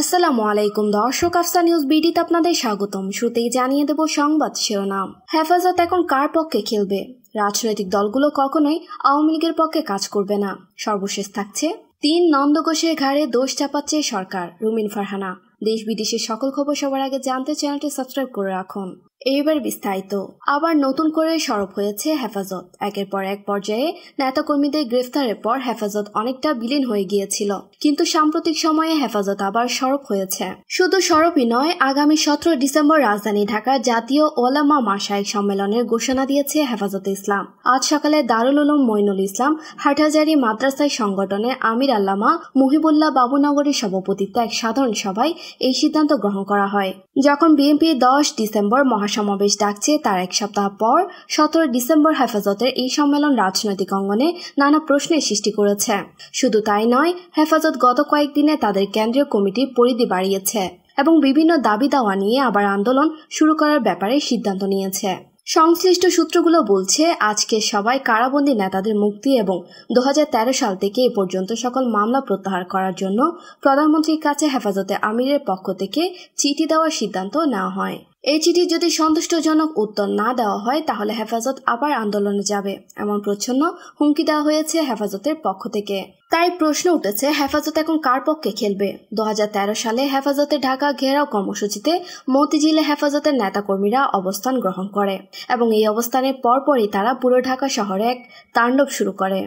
আসসালামু আলাইকুম দর্শক আফসা নিউজ বিডিতে আপনাদের স্বাগতম শুরুতেই জানিয়ে দেব সংবাদ শিরোনাম হেফাজত এখন কার পক্ষে খেলবে রাজনৈতিক দলগুলো কখনোই আওয়ামী লীগের পক্ষে কাজ করবে না সর্বশেষ থাকছে তিন নন্দকোষের ঘাড়ে দোষ চাপাচ্ছে সরকার রুমিন ফারহানা দেশ বিদেশের সকল খবর সবার আগে জানতে চ্যানেলটি সাবস্ক্রাইব করে রাখুন এইবার বিস্তারিত আবার নতুন করে সরব হয়েছে হেফাজত একের পর এক পর্যায়ে নেতাকর্মীদের গ্রেফতারের পর হেফাজত অনেকটা বিলীন হয়ে গিয়েছিল কিন্তু সাম্প্রতিক সময়ে হেফাজত আবার সরব হয়েছে শুধু সরবই নয় আগামী সতেরো ডিসেম্বর রাজধানী ঢাকার জাতীয় ওলামা মাসায়িক সম্মেলনের ঘোষণা দিয়েছে হেফাজতে ইসলাম আজ সকালে দারুল উলম মইনুল ইসলাম হাটহাজারি মাদ্রাসায় সংগঠনে আমির আল্লামা মুহিবুল্লাহ বাবুনগরের সভাপতিত্বে এক সাধারণ সভায় এই সিদ্ধান্ত গ্রহণ করা হয় যখন বিএনপি দশ ডিসেম্বর মহা সমাবেশ ডাকছে তার এক সপ্তাহ পর সতেরো ডিসেম্বর হেফাজতের এই সম্মেলন রাজনৈতিক অঙ্গনে নানা প্রশ্নের সৃষ্টি করেছে শুধু তাই নয় হেফাজত গত কয়েকদিনে তাদের কেন্দ্রীয় কমিটির পরিধি বাড়িয়েছে এবং বিভিন্ন দাবি দাওয়া নিয়ে আবার আন্দোলন শুরু করার ব্যাপারে সিদ্ধান্ত নিয়েছে সংশ্লিষ্ট সূত্রগুলো বলছে আজকে সবাই কারাবন্দী নেতাদের মুক্তি এবং দু সাল থেকে এ পর্যন্ত সকল মামলা প্রত্যাহার করার জন্য প্রধানমন্ত্রীর কাছে হেফাজতে আমিরের পক্ষ থেকে চিঠি দেওয়ার সিদ্ধান্ত নেওয়া হয় এই চিঠি যদি সন্তুষ্টজনক উত্তর না দেওয়া হয় তাহলে হেফাজত আবার আন্দোলনে যাবে এমন প্রচ্ছন্ন হুমকি দেওয়া হয়েছে হেফাজতের পক্ষ থেকে তাই প্রশ্ন উঠেছে হেফাজত এখন কার পক্ষে খেলবে দু সালে হেফাজতে ঢাকা ঘেরাও কর্মসূচিতে মতিঝিলে হেফাজতের নেতাকর্মীরা অবস্থান গ্রহণ করে এবং এই অবস্থানের পরপরই তারা পুরো ঢাকা শহরে এক তাণ্ডব শুরু করে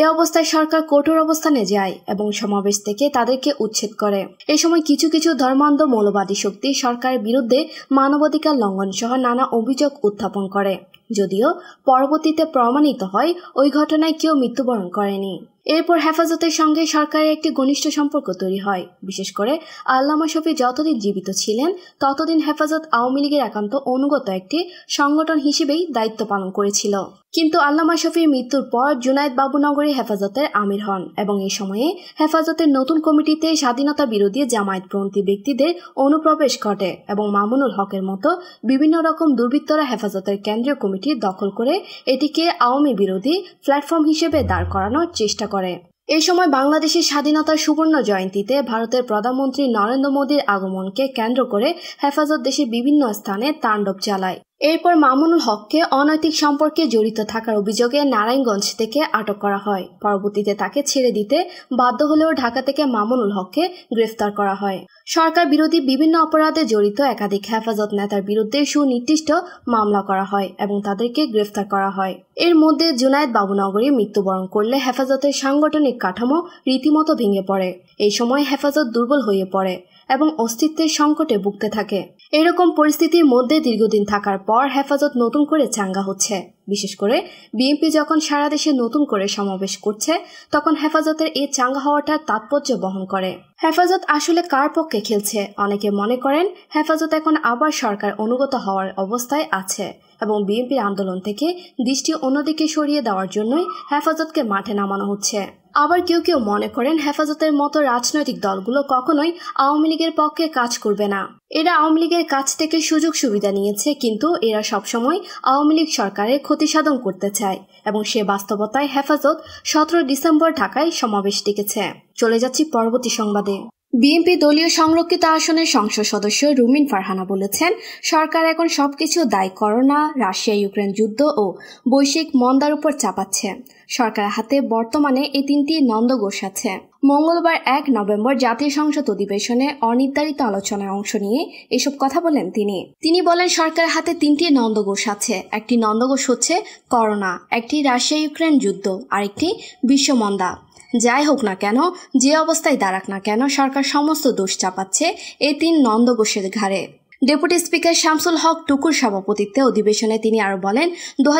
এ অবস্থায় সরকার কঠোর অবস্থানে যায় এবং সমাবেশ থেকে তাদেরকে উচ্ছেদ করে এ সময় কিছু কিছু ধর্মান্ধ মৌলবাদী শক্তি সরকারের বিরুদ্ধে মানবাধিকার লঙ্ঘন সহ নানা অভিযোগ উত্থাপন করে যদিও পরবর্তীতে প্রমাণিত হয় ওই ঘটনায় কেউ মৃত্যুবরণ করেনি এরপর হেফাজতের সঙ্গে সরকারের একটি ঘনিষ্ঠ সম্পর্ক তৈরি হয় বিশেষ করে আল্লামা শফি যতদিন জীবিত ছিলেন ততদিন হেফাজত আওয়ামী লীগের একান্ত অনুগত একটি সংগঠন হিসেবেই দায়িত্ব পালন করেছিল কিন্তু আল্লামা শফির মৃত্যুর পর জুনায়দ বাবুনগরী হেফাজতের আমির হন এবং এই সময়ে হেফাজতের নতুন কমিটিতে স্বাধীনতা বিরোধী জামায়াতপন্থী ব্যক্তিদের অনুপ্রবেশ ঘটে এবং মামুনুল হকের মতো বিভিন্ন রকম দুর্বৃত্তরা হেফাজতের কেন্দ্রীয় কমিটি দখল করে এটিকে আওয়ামী বিরোধী প্ল্যাটফর্ম হিসেবে দাঁড় করানোর চেষ্টা করে এই সময় বাংলাদেশের স্বাধীনতার সুবর্ণ জয়ন্তীতে ভারতের প্রধানমন্ত্রী নরেন্দ্র মোদীর আগমনকে কেন্দ্র করে হেফাজত দেশের বিভিন্ন স্থানে তাণ্ডব চালায় এরপর মামুনুল হককে অনৈতিক সম্পর্কে জড়িত থাকার অভিযোগে নারায়ণগঞ্জ থেকে আটক করা হয় পরবর্তীতে তাকে ছেড়ে দিতে বাধ্য হলেও ঢাকা থেকে মামুনুল হককে গ্রেফতার করা হয় সরকার বিরোধী বিভিন্ন অপরাধে জড়িত একাধিক হেফাজত নেতার বিরুদ্ধে সুনির্দিষ্ট মামলা করা হয় এবং তাদেরকে গ্রেফতার করা হয় এর মধ্যে জুনায়দ বাবুনগরী মৃত্যুবরণ করলে হেফাজতের সাংগঠনিক কাঠামো রীতিমতো ভেঙে পড়ে এই সময় হেফাজত দুর্বল হয়ে পড়ে এবং অস্তিত্বের সংকটে ভুগতে থাকে এরকম পরিস্থিতির মধ্যে দীর্ঘদিন থাকার পর হেফাজত নতুন করে চাঙ্গা হচ্ছে বিশেষ করে বিএনপি যখন সারা দেশে নতুন করে সমাবেশ করছে তখন হেফাজতের এই চাঙ্গা হওয়াটার তাৎপর্য বহন করে হেফাজত আসলে কার পক্ষে খেলছে অনেকে মনে করেন হেফাজত এখন আবার সরকার অনুগত হওয়ার অবস্থায় আছে এবং বিএনপির আন্দোলন থেকে দৃষ্টি অন্যদিকে সরিয়ে দেওয়ার জন্যই হেফাজতকে মাঠে নামানো হচ্ছে আবার কেউ কেউ মনে করেন হেফাজতের মতো রাজনৈতিক দলগুলো কখনোই আওয়ামী লীগের পক্ষে কাজ করবে না এরা আওয়ামী লীগের কাছ থেকে সুযোগ সুবিধা নিয়েছে কিন্তু এরা সবসময় আওয়ামী লীগ সরকারের ক্ষতি সাধন করতে চায় এবং সে বাস্তবতায় হেফাজত সতেরো ডিসেম্বর ঢাকায় সমাবেশ ডেকেছে চলে যাচ্ছি পরবর্তী সংবাদে বিএনপি দলীয় সংরক্ষিত আসনের সংসদ সদস্য রুমিন ফারহানা বলেছেন সরকার এখন সবকিছু দায় করোনা রাশিয়া ইউক্রেন যুদ্ধ ও বৈশ্বিক মন্দার উপর চাপাচ্ছে সরকার হাতে বর্তমানে এই তিনটি নন্দঘোষ আছে মঙ্গলবার এক নভেম্বর জাতীয় সংসদ অধিবেশনে অনির্ধারিত আলোচনায় অংশ নিয়ে এসব কথা বলেন তিনি তিনি বলেন সরকার হাতে তিনটি নন্দঘোষ আছে একটি নন্দঘোষ হচ্ছে করোনা একটি রাশিয়া ইউক্রেন যুদ্ধ আরেকটি মন্দা যাই হোক না কেন যে অবস্থায় দাঁড়াক না কেন সরকার সমস্ত দোষ চাপাচ্ছে এ তিন নন্দঘোষের ঘাড়ে ডেপুটি স্পিকার শামসুল হক টুকুর সভাপতিত্বে অধিবেশনে তিনি আরও বলেন দু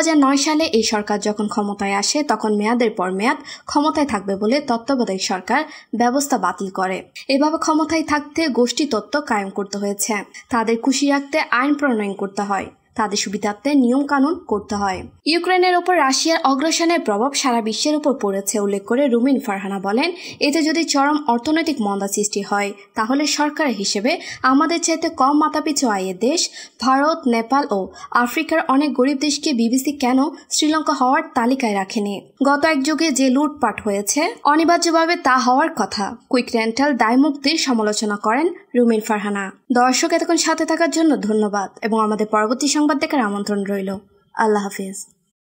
সালে এই সরকার যখন ক্ষমতায় আসে তখন মেয়াদের পর মেয়াদ ক্ষমতায় থাকবে বলে তত্ত্বাবধায়ক সরকার ব্যবস্থা বাতিল করে এভাবে ক্ষমতায় থাকতে গোষ্ঠী তত্ত্ব কায়েম করতে হয়েছে তাদের খুশি রাখতে আইন প্রণয়ন করতে হয় তাদের সুবিধার্থে নিয়ম কানুন করতে হয় ইউক্রেনের ওপর রাশিয়ার অগ্রসনের প্রভাব সারা বিশ্বের উপর পড়েছে উল্লেখ করে রুমিন ফারহানা বলেন এতে যদি চরম অর্থনৈতিক মন্দা সৃষ্টি হয় তাহলে সরকার হিসেবে আমাদের চাইতে কম মাথাপিছু আয়ের দেশ ভারত নেপাল ও আফ্রিকার অনেক গরিব দেশকে বিবিসি কেন শ্রীলঙ্কা হওয়ার তালিকায় রাখেনি গত এক যুগে যে লুটপাট হয়েছে অনিবার্যভাবে তা হওয়ার কথা কুইক রেন্টাল দায়মুক্তির সমালোচনা করেন রুমিন ফারহানা দর্শক এতক্ষণ সাথে থাকার জন্য ধন্যবাদ এবং আমাদের পরবর্তী সংবাদ দেখার আমন্ত্রণ রইল আল্লাহ হাফিজ